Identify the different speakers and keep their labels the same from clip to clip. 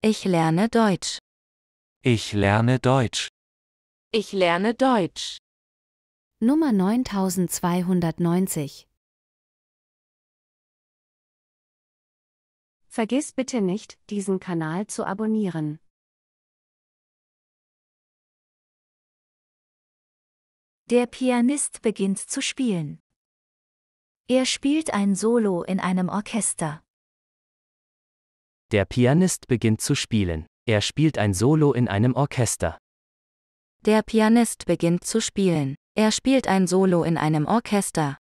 Speaker 1: Ich lerne Deutsch.
Speaker 2: Ich lerne Deutsch.
Speaker 1: Ich lerne Deutsch. Nummer 9290. Vergiss bitte nicht, diesen Kanal zu abonnieren. Der Pianist beginnt zu spielen. Er spielt ein Solo in einem
Speaker 3: Orchester.
Speaker 4: Der Pianist beginnt zu spielen. Er spielt ein Solo in einem Orchester.
Speaker 3: Der Pianist beginnt zu spielen. Er
Speaker 1: spielt ein Solo in einem Orchester.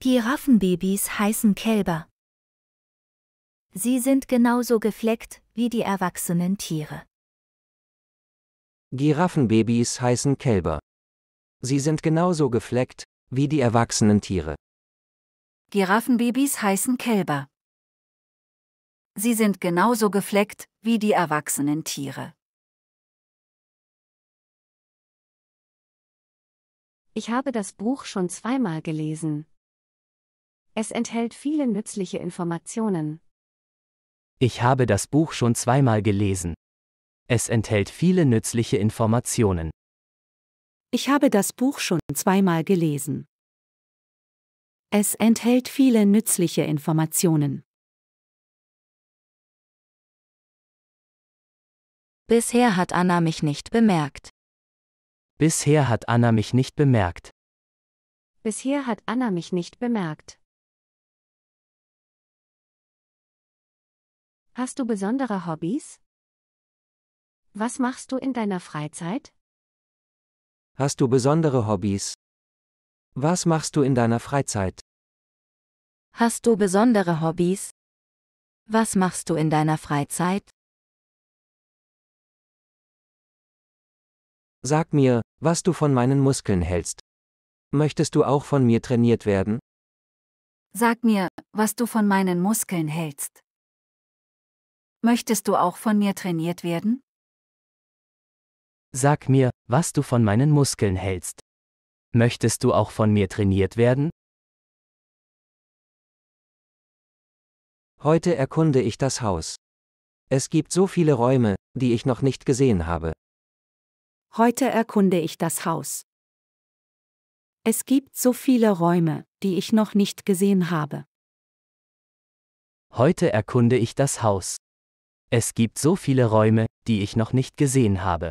Speaker 1: Giraffenbabys heißen Kälber. Sie
Speaker 3: sind genauso gefleckt wie die erwachsenen Tiere.
Speaker 2: Giraffenbabys heißen Kälber. Sie sind genauso gefleckt wie die erwachsenen Tiere.
Speaker 3: Giraffenbabys heißen Kälber.
Speaker 1: Sie sind genauso gefleckt wie die erwachsenen Tiere. Ich habe das Buch schon zweimal gelesen. Es enthält viele nützliche Informationen.
Speaker 4: Ich habe das Buch schon zweimal gelesen. Es enthält viele nützliche Informationen.
Speaker 3: Ich habe das Buch schon zweimal gelesen.
Speaker 1: Es enthält viele nützliche Informationen. Bisher hat Anna mich nicht bemerkt. Bisher hat Anna mich nicht bemerkt. Bisher hat Anna mich nicht bemerkt. Hast du besondere Hobbys? Was machst du in deiner Freizeit?
Speaker 2: Hast du besondere Hobbys? Was machst du in deiner Freizeit?
Speaker 1: Hast du besondere Hobbys? Was machst du in deiner Freizeit?
Speaker 2: Sag mir, was du von meinen Muskeln hältst. Möchtest du auch von mir trainiert werden?
Speaker 3: Sag mir, was du von meinen Muskeln hältst. Möchtest du auch von mir trainiert werden?
Speaker 4: Sag mir, was du von meinen Muskeln hältst. Möchtest du auch von mir trainiert werden? Heute erkunde ich
Speaker 2: das Haus. Es gibt so viele Räume, die ich noch nicht gesehen habe.
Speaker 3: Heute erkunde ich das Haus. Es gibt so viele Räume, die ich noch nicht gesehen habe.
Speaker 4: Heute erkunde ich das Haus. Es gibt so viele Räume, die ich noch nicht gesehen habe.